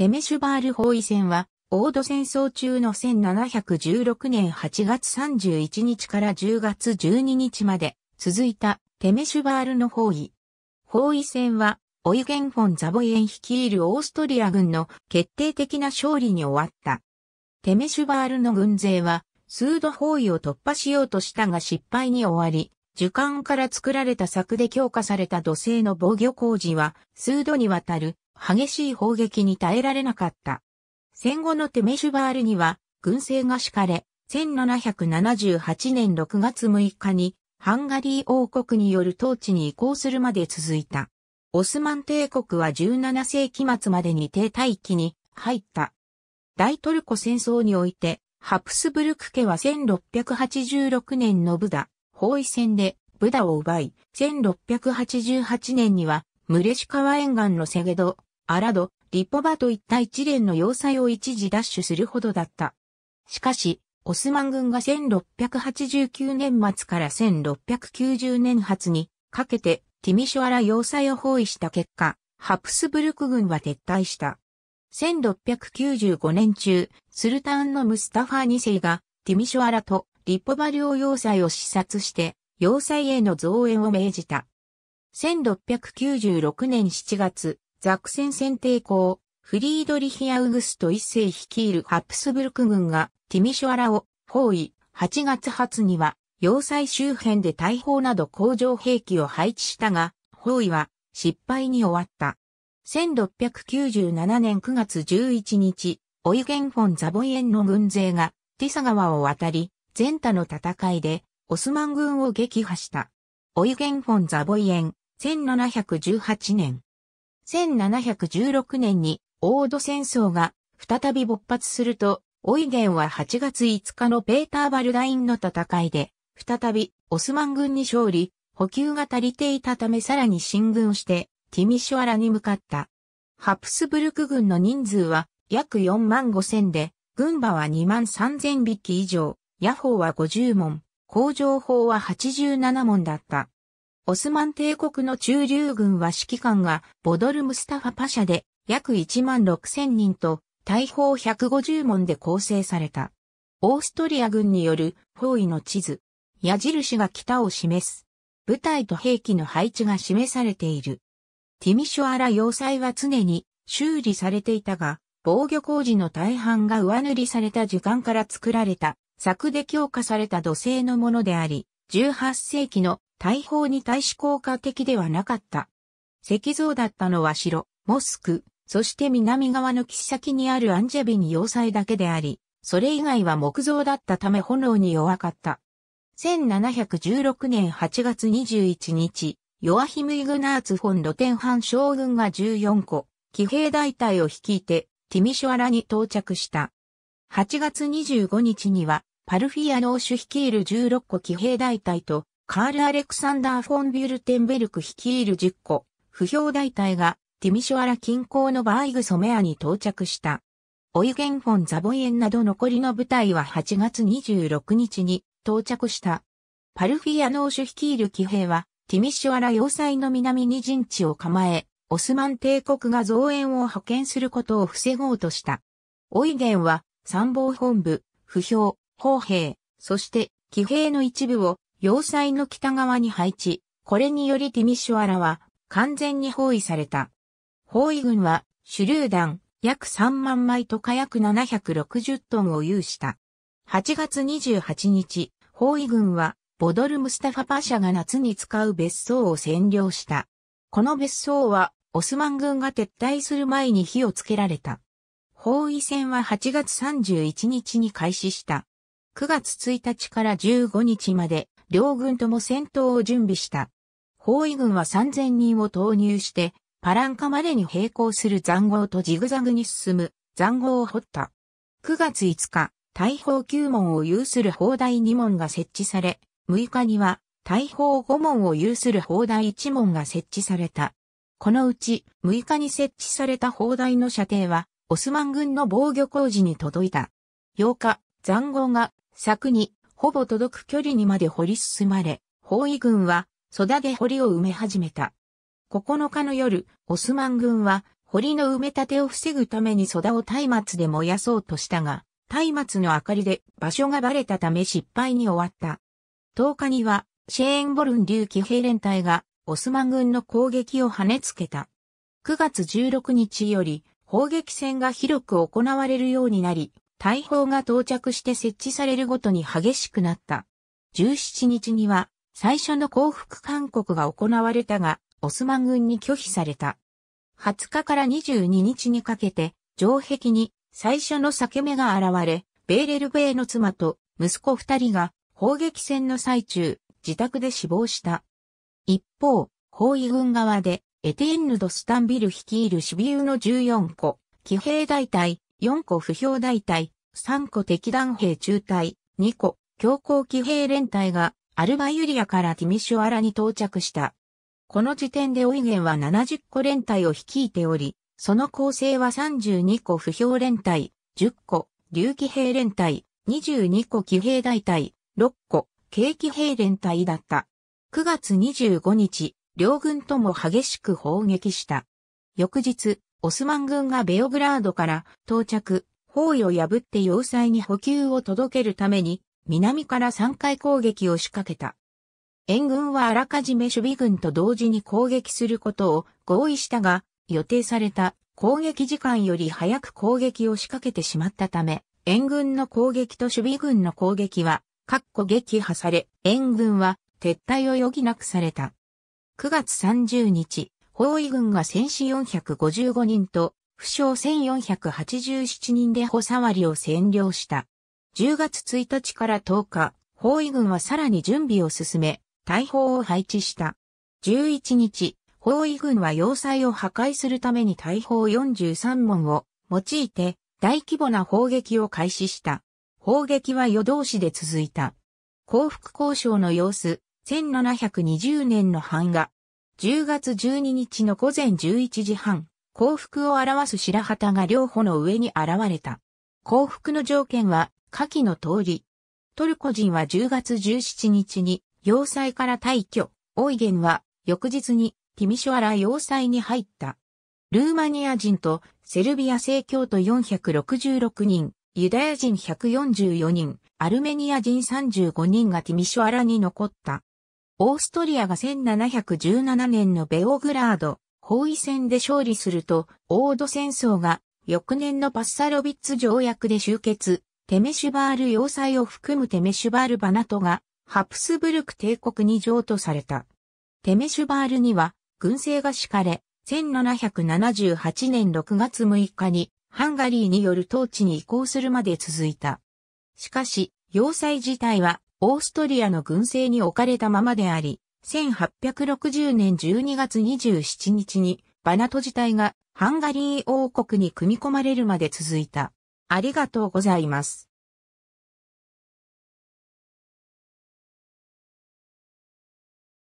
テメシュバール包囲戦は、オード戦争中の1716年8月31日から10月12日まで続いたテメシュバールの包囲。包囲戦は、オイゲン・フォン・ザボイエン率いるオーストリア軍の決定的な勝利に終わった。テメシュバールの軍勢は、数度包囲を突破しようとしたが失敗に終わり、樹幹から作られた柵で強化された土星の防御工事は、数度にわたる激しい砲撃に耐えられなかった。戦後のテメシュバールには軍政が敷かれ、1778年6月6日にハンガリー王国による統治に移行するまで続いた。オスマン帝国は17世紀末までに停滞期に入った。大トルコ戦争において、ハプスブルク家は1686年のブダ、包囲戦でブダを奪い、1688年にはムレシカワ沿岸のセゲド、アラド、リポバといった一連の要塞を一時奪取するほどだった。しかし、オスマン軍が1689年末から1690年初にかけてティミショアラ要塞を包囲した結果、ハプスブルク軍は撤退した。1695年中、スルタンのムスタファー2世がティミショアラとリポバ領要塞を視察して、要塞への増援を命じた。1696年7月、ザクセン選定校、フリードリヒ・アウグスト一世率いるハプスブルク軍がティミシュアラを包囲、8月初には要塞周辺で大砲など工場兵器を配置したが、包囲は失敗に終わった。1697年9月11日、オイゲンフォン・ザボイエンの軍勢がティサ川を渡り、前他の戦いでオスマン軍を撃破した。オイゲンフォン・ザボイエン、1718年。1716年にオード戦争が再び勃発すると、オイゲンは8月5日のペーター・バルダインの戦いで、再びオスマン軍に勝利、補給が足りていたためさらに進軍して、ティミシュアラに向かった。ハプスブルク軍の人数は約4万5千で、軍馬は2万3千匹以上、野ーは50門、工場砲は87門だった。オスマン帝国の中流軍は指揮官がボドル・ムスタファパシャで約1万6千人と大砲150門で構成された。オーストリア軍による包囲の地図。矢印が北を示す。部隊と兵器の配置が示されている。ティミショアラ要塞は常に修理されていたが、防御工事の大半が上塗りされた時間から作られた、柵で強化された土星のものであり、18世紀の大砲に対し効果的ではなかった。石像だったのは城、モスク、そして南側の岸先にあるアンジェビに要塞だけであり、それ以外は木造だったため炎に弱かった。1716年8月21日、ヨアヒム・イグナーツ・フォン・ロテンハン将軍が14個、騎兵大隊を率いて、ティミショアラに到着した。8月25日には、パルフィアの王シ率いる16個騎兵大隊と、カール・アレクサンダー・フォン・ビュルテンベルク率いる10個、不評大隊が、ティミショアラ近郊のバーイグソメアに到着した。オイゲンフォン・ザボイエンなど残りの部隊は8月26日に到着した。パルフィアノーシュ率いる騎兵は、ティミショアラ要塞の南に陣地を構え、オスマン帝国が増援を派遣することを防ごうとした。オイゲンは参謀本部、不評、砲兵、そして騎兵の一部を要塞の北側に配置。これによりティミシュアラは完全に包囲された。包囲軍は手榴弾約3万枚と火薬760トンを有した。8月28日、包囲軍はボドル・ムスタファパシャが夏に使う別荘を占領した。この別荘はオスマン軍が撤退する前に火をつけられた。包囲戦は8月31日に開始した。9月1日から15日まで両軍とも戦闘を準備した。包囲軍は3000人を投入して、パランカまでに並行する残壕とジグザグに進む残壕を掘った。9月5日、大砲9門を有する砲台2門が設置され、6日には大砲5門を有する砲台1門が設置された。このうち6日に設置された砲台の射程は、オスマン軍の防御工事に届いた。8日、残壕が柵にほぼ届く距離にまで掘り進まれ、包囲軍は、育で堀を埋め始めた。9日の夜、オスマン軍は、堀の埋め立てを防ぐために育を松明で燃やそうとしたが、松明の明かりで場所がバレたため失敗に終わった。10日には、シェーンボルン流騎兵連隊が、オスマン軍の攻撃を跳ねつけた。9月16日より、砲撃戦が広く行われるようになり、大砲が到着して設置されるごとに激しくなった。17日には最初の降伏勧告が行われたが、オスマン軍に拒否された。20日から22日にかけて、城壁に最初の裂け目が現れ、ベーレルベイの妻と息子二人が砲撃戦の最中、自宅で死亡した。一方、包囲軍側でエティエンヌ・ド・スタンビル率いるシビウの14個、騎兵大隊、4個不評大隊、3個敵弾兵中隊、2個強行騎兵連隊がアルバユリアからティミシュアラに到着した。この時点でオイゲンは70個連隊を率いており、その構成は32個不評連隊、10個竜騎兵連隊、22個騎兵大隊、6個軽騎兵連隊だった。9月25日、両軍とも激しく砲撃した。翌日、オスマン軍がベオグラードから到着、包囲を破って要塞に補給を届けるために、南から3回攻撃を仕掛けた。援軍はあらかじめ守備軍と同時に攻撃することを合意したが、予定された攻撃時間より早く攻撃を仕掛けてしまったため、援軍の攻撃と守備軍の攻撃は、各個撃破され、援軍は撤退を余儀なくされた。9月30日、包囲軍が戦死455人と、負傷1487人で補佐割を占領した。10月1日から10日、包囲軍はさらに準備を進め、大砲を配置した。11日、包囲軍は要塞を破壊するために大砲43門を用いて大規模な砲撃を開始した。砲撃は夜通しで続いた。降伏交渉の様子、1720年の版画、10月12日の午前11時半、幸福を表す白旗が両方の上に現れた。幸福の条件は、下記の通り。トルコ人は10月17日に、要塞から退去、オイゲンは、翌日に、ティミショアラ要塞に入った。ルーマニア人とセルビア正教徒466人、ユダヤ人144人、アルメニア人35人がティミショアラに残った。オーストリアが1717年のベオグラード包囲戦で勝利すると、オード戦争が翌年のパッサロビッツ条約で終結、テメシュバール要塞を含むテメシュバールバナトがハプスブルク帝国に譲渡された。テメシュバールには軍政が敷かれ、1778年6月6日にハンガリーによる統治に移行するまで続いた。しかし、要塞自体はオーストリアの軍政に置かれたままであり、1860年12月27日にバナト自体がハンガリー王国に組み込まれるまで続いた。ありがとうございます。